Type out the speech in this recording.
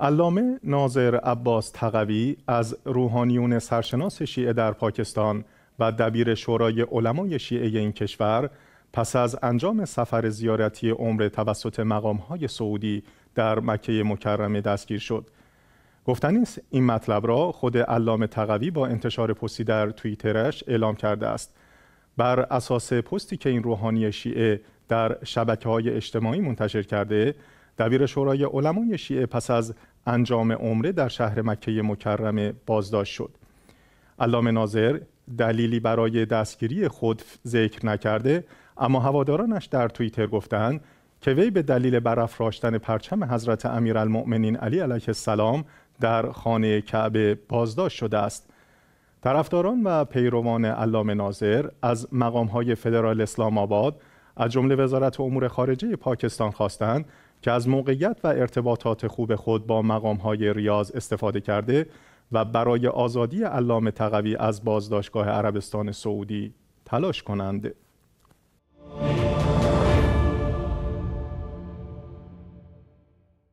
علامه ناظر عباس تقوی از روحانیون سرشناس شیعه در پاکستان و دبیر شورای علمای شیعه این کشور پس از انجام سفر زیارتی عمره توسط های سعودی در مکه مکرمه دستگیر شد گفتنی این مطلب را خود علامه تقوی با انتشار پستی در توییترش اعلام کرده است بر اساس پستی که این روحانی شیعه در شبکه های اجتماعی منتشر کرده دبیر شورای علمای شیعه پس از انجام عمره در شهر مکه مکرمه بازداشت شد علام ناظر دلیلی برای دستگیری خود ذکر نکرده اما هوادارانش در توییتر گفتند که وی به دلیل برافراشتن پرچم حضرت امیرالمؤمنین علی علیه السلام در خانه کعبه بازداشت شده است طرفداران و پیروان علام ناظر از مقامهای فدرال اسلام آباد از جمله وزارت امور خارجه پاکستان خواستند که از موقعیت و ارتباطات خوب خود با مقامهای ریاض استفاده کرده و برای آزادی علامه تقوی از بازداشتگاه عربستان سعودی تلاش کنند.